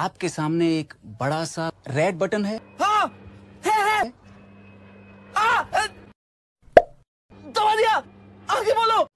आपके सामने एक बड़ा सा रेड बटन हाँ, है हाँ, है, दबा दिया आगे बोलो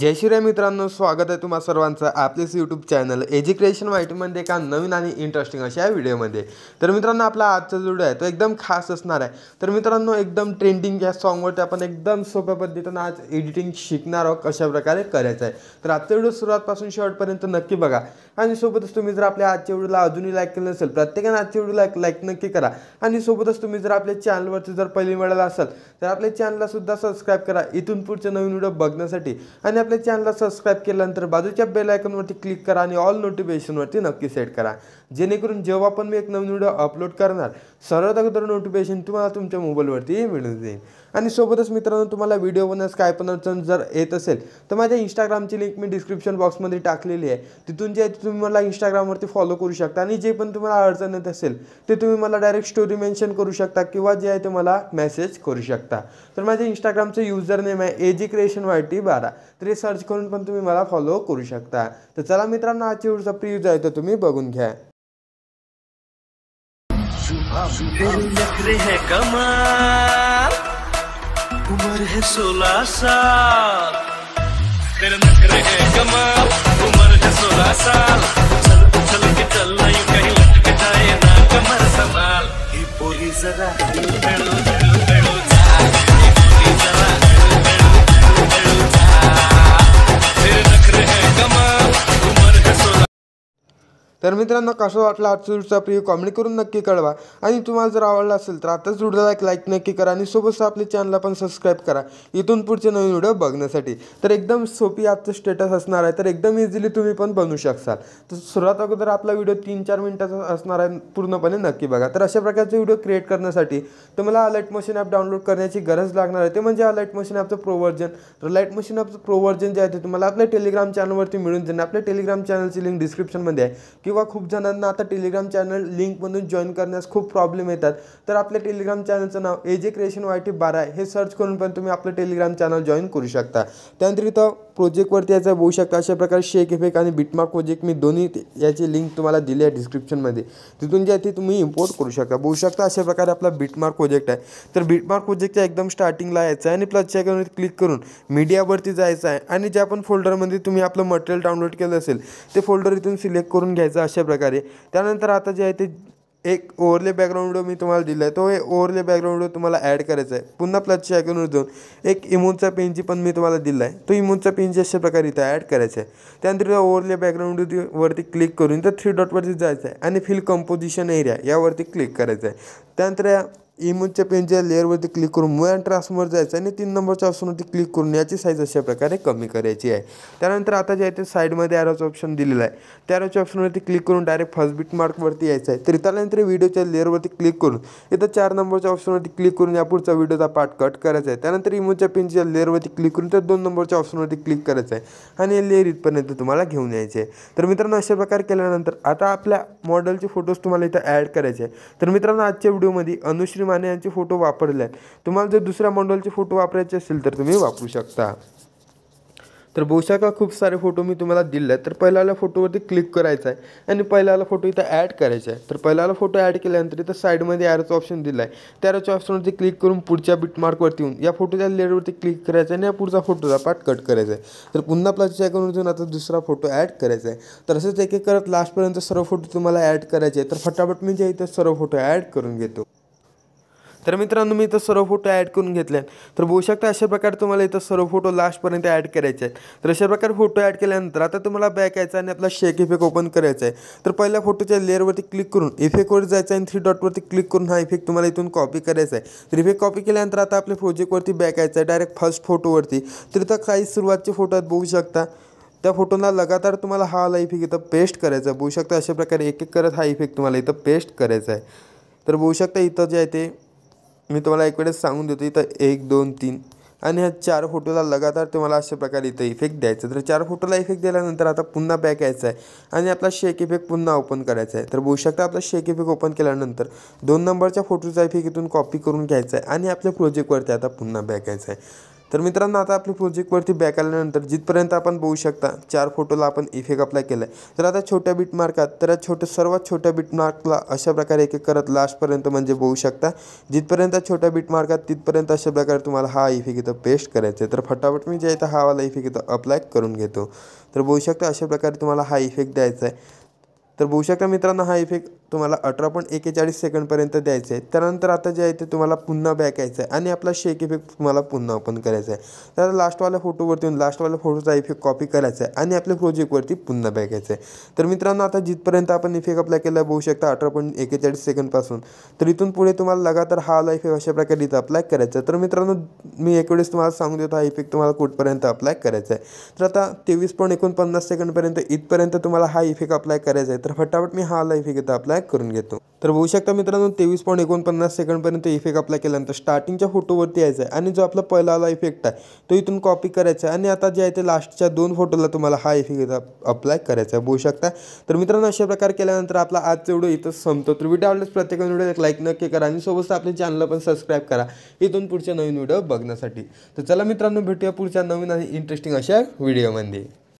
जय श्रीराम मित्रांनो स्वागत आहे तुम्हा सर्वांचं आपलेच यूट्यूब चॅनल एज्युकेशन माहितीमध्ये एका नवीन आणि इंटरेस्टिंग अशा व्हिडिओमध्ये तर मित्रांनो आपला आजचा व्हिडिओ आहे तो एकदम खास असणार आहे तर मित्रांनो एकदम ट्रेंडिंग या सॉंगवरती आपण एकदम सोप्या पद्धतीनं आज एडिटिंग शिकणार आहोत कशा प्रकारे करायचं आहे तर आजचा व्हिडिओ सुरुवातपासून शेवटपर्यंत नक्की बघा आणि सोबतच तुम्ही जर आपल्या आजच्या व्हिडिओला अजूनही लाईक केलं नसेल प्रत्येकाने आजच्या व्हिडिओला लाईक नक्की करा आणि सोबतच तुम्ही जर आपल्या चॅनलवरती जर पहिली मिळाला असाल तर आपल्या चॅनलला सुद्धा सबस्क्राईब करा इथून पुढचे नवीन व्हिडिओ बघण्यासाठी आणि आपल्या चॅनलला सबस्क्राईब केल्यानंतर बाजूच्या बेल आयकॉनवरती क्लिक करा आणि ऑल नोटिफिकेशनवरती नक्की सेट करा जेणेकरून जेव्हा पण मी एक नवीन व्हिडिओ अपलोड करणार सर्वात अगोदर नोटिफिकेशन तुम्हाला तुमच्या मोबाईलवरती मिळून जाईल आणि सोबतच मित्रांनो तुम्हाला व्हिडिओ अडचण जर येत असेल तर माझ्या इंस्टाग्रामची लिंक मी डिस्क्रिप्शन बॉक्समध्ये टाकलेली आहे तिथून जे तुम्ही मला इंस्टाग्रामवरती फॉलो करू शकता आणि जे अडचण येत असेल ते तुम्ही डायरेक्ट स्टोरी मेन्शन करू शता किंवा जे आहे ते मला मेसेज करू शकता तर माझ्या इंस्टाग्रामचं युजर नेम है एजी क्रिएशन वाय टी बारा वगैरे सर्च करून पण तुम्ही मला फॉलो करू शकता तो चला मित्रांनो आज व्हिडिओचा प्रिव्ह्यू जो आहे तो तुम्ही बघून घ्या है कमाल उम्र है सोलह साल तेरे नखरे है कमाल उम्र है सोलह साल चल चल के कहीं लटक जाए ना कमर संभाल ये पूरी जरा तर मित्रांनो कसं वाटलं आजचा प्रिय कॉमेंट करून नक्की कळवा आणि तुम्हाला जर आवडला असेल तर आताच व्हिडिओला एक लाईक नक्की करा आणि सोबतच आपल्या चॅनलला पण सबस्क्राईब करा इथून पुढचे नवीन व्हिडिओ बघण्यासाठी तर एकदम सोपी आजचं स्टेटस असणार आहे तर एकदम इझिली तुम्ही पण बनवू शकसाल तर सुरुवात अगोदर आपला व्हिडिओ तीन चार मिनटाचा असणार आहे पूर्णपणे नक्की बघा तर अशा प्रकारचे व्हिडिओ क्रिएट करण्यासाठी तुम्हाला अलर्ट मशीन ॲप डाउनलोड करण्याची गरज लागणार आहे ते म्हणजे अलर्ट मशीन ॲपचं प्रोव्हर्जन तर लाईट मशीन ॲपचं प्रोव्हर्जन जे आहे ते तुम्हाला आपल्या टेलिग्राम चॅनलवरती मिळून जाईल आपल्या टेलिग्राम चॅनलची लिंक डिस्क्रिप्शनमध्ये आहे किंवा खूप जणांना आता टेलिग्राम चॅनल लिंकमधून जॉईन करण्यास खूप प्रॉब्लेम येतात तर अपने टेलिग्राम चैनल नाव एजे क्रिएशन वाय टी बारा है सर्च करून पण तुम्ही आपलं टेलिग्राम चैनल जॉइन करू शकता त्यानंतर इथं प्रोजेक्टवरती याचा अशा प्रकारे शेक इफेक आणि बिटमार्क प्रोजेक्ट मैं दोन्ही याची लिंक तुम्हाला दिली आहे डिस्क्रिप्शनमध्ये तिथु जे थे तुम्हें इम्पोर्ट करू शकता बघू शकता अशा प्रकार अपना बिटमार्क प्रोजेक्ट आहे तर बिटमार्क प्रोजेक्टच्या एकदम स्टार्टिंग यायचं आहे आणि प्लस चॅकवरती क्लिक करून मीडिया पर जाए आणि ज्या पण फोल्डरमध्ये तुम्ही आपलं मटेरियल डाउनलोड के असेल फोल्डर इतना सिलेक्ट करून घ्यायचं अशा प्रकारे त्यानंतर आता जे आहे ते एक ओवरले बॅकग्राऊंड व्हिडिओ मी तुम्हाला दिला आहे तो हे ओवरले बॅकग्राऊंड व्हिडिओ तुम्हाला ॲड करायचा आहे पुन्हा प्लसच्या आयकॉनवर जाऊन एक इमोनचा पेनची पण मी तुम्हाला दिला आहे तो इमोनचा पेनची अशा प्रकारे इथं ॲड करायचा आहे त्यानंतर ओव्हरले बॅकग्राऊंड वरती क्लिक करून तर थ्री डॉटवरती जायचं आहे आणि फिल कंपोजिशन एरिया यावरती क्लिक करायचं आहे त्यानंतर इमोजच्या पेनच्या लेअरवरती क्लिक करून मूळ आणि ट्रान्सफॉर्मर जायचं आणि तीन नंबरच्या ऑप्शनवरती क्लिक करून याची साईज अशा प्रकारे कमी करायची आहे त्यानंतर आता जे आहे ते साईडमध्ये ॲरोचं ऑप्शन दिलेलं आहे त्या ॲरोच्या ऑप्शनवरती क्लिक करून डायरेक्ट फर्स्ट बीट मार्कवरती यायचं आहे तर त्यानंतर व्हिडिओच्या लेअरवरती क्लिक करून इथं चार नंबरच्या ऑप्शनवरती क्लिक करून या पुढचा व्हिडिओचा पार्ट कट करायचा आहे त्यानंतर इमोजच्या पेनच्या लेअरवरती क्लिक करून त्या दोन नंबरच्या ऑप्शनवरती क्लिक करायचं आहे आणि लेअर इथपर्यंत तुम्हाला घेऊन यायचे आहे तर मित्रांनो अशा प्रकारे केल्यानंतर आता आपल्या मॉडेलचे फोटोज तुम्हाला इथं ॲड करायचे आहेत तर मित्रांनो आजच्या व्हिडिओमध्ये अनुश्री माने यांचे फोटो वापरले आहेत तुम्हाला जर दुसऱ्या मॉडेलचे फोटो वापरायचे असेल तर तुम्ही वापरू शकता तर बहुशा का खूप सारे फोटो मी तुम्हाला दिले आहेत तर पहिल्याला फोटोवरती क्लिक करायचा आहे आणि पहिल्याला फोटो इथं ॲड करायचा आहे तर पहिल्याला फोटो ॲड केल्यानंतर इथं साईडमध्ये ॲरोचं ऑप्शन दिला आहे त्या ॲरोच्या ऑप्शनवरती क्लिक करून पुढच्या बिटमार्कवरती येऊन या फोटोच्या लेअरवरती क्लिक करायचं आहे आणि या पुढचा फोटोचा पार्ट कट करायचा आहे तर पुन्हा प्लस आयकॉनवर जाऊन आता दुसरा फोटो ॲड करायचा आहे तर असंच एक एक करत लास्टपर्यंत सर्व फोटो तुम्हाला ॲड करायचे आहे तर फटाफट मी जे इथं सर्व फोटो ॲड करून घेतो तर मित्रांनो मी इथं सर्व फोटो ॲड करून घेतले आहेत तर बघू शकता अशा प्रकारे तुम्हाला इथं सर्व फोटो लास्टपर्यंत ॲड करायचे आहेत तर अशा प्रकारे फोटो ॲड केल्यानंतर आता तुम्हाला बॅक यायचा आणि आपला शेक इफेक्ट ओपन करायचा आहे तर पहिल्या फोटोच्या लेअरवरती क्लिक करून इफेक्टवर जायचं आणि थ्री डॉटवरती क्लिक करून हा इफेक्ट तुम्हाला इथून कॉपी करायचा आहे तर इफेक्ट कॉपी केल्यानंतर आता आपल्या प्रोजेक्टवरती बॅक यायचं आहे डायरेक्ट फर्स्ट फोटोवरती तर इथं काही सुरुवातचे फोटो आहेत बघू शकता त्या फोटोंना लगातार तुम्हाला हा आला इफेक्ट इथं पेस्ट करायचा आहे बघू शकता अशा प्रकारे एक एक करत हा इफेक्ट तुम्हाला इथं पेस्ट करायचा आहे तर बघू शकता इथं जे आहे ते मी तुम्हाला एक वेळेस सांगून देतो इथं एक दोन तीन आणि ह्या चार फोटोला लगातार तुम्हाला अशा प्रकारे इथं इफेक्ट द्यायचा तर चार फोटोला इफेक्ट दिल्यानंतर आता पुन्हा बॅक यायचा आहे आणि आपला शेक इफेक्ट पुन्हा ओपन करायचा आहे तर बघू शकता आपला शेक इफेक्ट ओपन केल्यानंतर दोन नंबरच्या फोटोचा इफेक्ट इथून कॉपी करून घ्यायचा आहे आणि आपल्या प्रोजेक्टवरती आता पुन्हा बॅक यायचा आहे तो मित्रों आता आपल्या प्रोजेक्टवरती बैक आलतर जिथपर्यंत अपन बघू शकता चार फोटोला अपन इफेक्ट अप्लाय केला आता छोट्या बीट मार्क तर या छोट्या सर्वात बीट मार्कला अशा प्रकार एक एक करत लास्टपर्यंत म्हणजे बघू शकता जिथपर्यंत छोट्या बीट मार्कात तिथपर्यंत अशा प्रकार तुम्हारा हा इफेक्ट इतना पेस्ट करायचा आहे फटाफट मैं जे इथं हा वाला इफेक्ट इतना अप्लाय करून घेतो तर बघू शकता अशा प्रकार तुम्हारा हा इफेक्ट द्यायचा आहे तर बघू शकता मित्रांनो हा इफेक्ट तुम्हारा तुम्हाला पॉइंट पॉईंट एकेचाळीस सेकंडपर्यंत द्यायचं आहे त्यानंतर आता जे है ते तुम्हाला पुन्हा बॅक यायचं आहे शेक इफेक्ट तुम्हारा पुनः ओपन करायचा आहे तर फोटो फोटोवरती येऊन लास्टवाल्या फोटोचा इफेक्ट कॉपी करायचा आहे आणि आपल्या पुनः पुन्हा है तो मित्रों तर मित्रांनो आता जिथपर्यंत आपण इफेक्ट अप्लाय केला बघू शकता पॉइंट एक एकेचाळीस सेकंडपासून तो इथून पुढे तुम्हारा लगातार हाला आला इफेक्ट अशा प्रकारे इथं अप्लाय करायचा तर मित्रांनो मी एक वेळेस तुम्हाला सांगून इफेक्ट तुम्हाला कुठपर्यंत अप्लाय करायचा आहे आता तेवीस पॉईंट एकोणपन्नास सेकंडपर्यंत इथपर्यंत तुम्हाला हा इफेक्ट अप्लाय करायचा आहे तर फटाफट मी हाला आला इफेक्ट इथं अप्लाय करून घेतो तर बघू शकता मित्रांनो तेवीस पॉईंट एकोणपन्नास सेकंडपर्यंत इफेक्ट अप्लाय केल्यानंतर स्टार्टिंगच्या फोटोवरती यायचा आहे आणि जो आपला पहिला इफेक्ट आहे तो इथून कॉपी करायचा आहे आणि आता जे आहे ते लास्टच्या दोन फोटोला तुम्हाला हा इफेक्ट अप्लाय करायचा आहे बघू शकता तर मित्रांनो अशा प्रकार केल्यानंतर आपला आजचा व्हिडिओ इथं संपतो तर व्हिडिओ आवडल्यास प्रत्येक व्हिडिओ एक लाईक नक्की करा आणि सोबत आपल्या चॅनलला पण सबस्क्राईब करा इथून पुढच्या नवीन व्हिडिओ बघण्यासाठी तर चला मित्रांनो भेटूया पुढच्या नवीन आणि इंटरेस्टिंग अशा व्हिडिओमध्ये